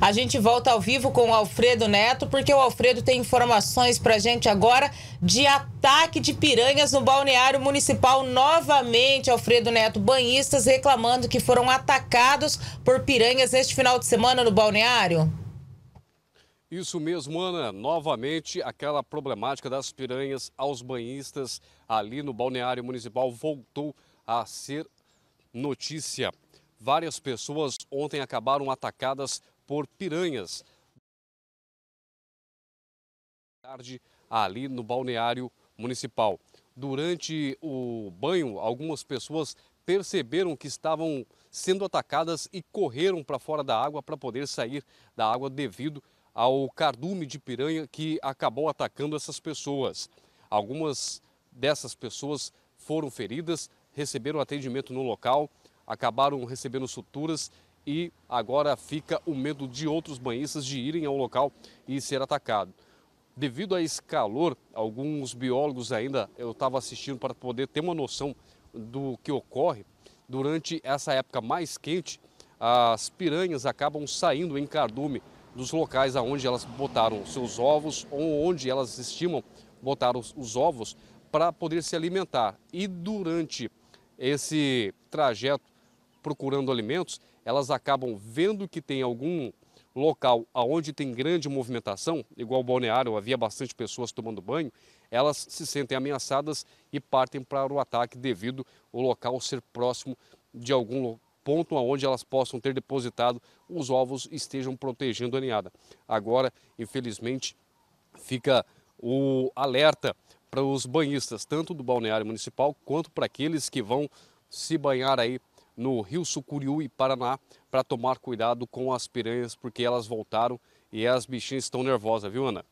A gente volta ao vivo com o Alfredo Neto, porque o Alfredo tem informações pra gente agora de ataque de piranhas no balneário municipal novamente. Alfredo Neto, banhistas reclamando que foram atacados por piranhas neste final de semana no balneário. Isso mesmo, Ana. Novamente, aquela problemática das piranhas aos banhistas ali no balneário municipal voltou a ser notícia. Várias pessoas ontem acabaram atacadas por piranhas. Tarde ali no balneário municipal. Durante o banho, algumas pessoas perceberam que estavam sendo atacadas e correram para fora da água para poder sair da água devido ao cardume de piranha que acabou atacando essas pessoas. Algumas dessas pessoas foram feridas, receberam atendimento no local, acabaram recebendo suturas e agora fica o medo de outros banhistas de irem ao local e ser atacado. Devido a esse calor, alguns biólogos ainda, eu estava assistindo para poder ter uma noção do que ocorre, durante essa época mais quente, as piranhas acabam saindo em cardume dos locais aonde elas botaram seus ovos ou onde elas estimam botar os ovos para poder se alimentar. E durante esse trajeto procurando alimentos, elas acabam vendo que tem algum local aonde tem grande movimentação, igual o balneário, havia bastante pessoas tomando banho, elas se sentem ameaçadas e partem para o ataque devido ao local ser próximo de algum ponto aonde elas possam ter depositado os ovos e estejam protegendo a ninhada. Agora, infelizmente, fica o alerta para os banhistas, tanto do balneário municipal quanto para aqueles que vão se banhar aí no Rio Sucuriú e Paraná para tomar cuidado com as piranhas, porque elas voltaram e as bichinhas estão nervosas, viu, Ana?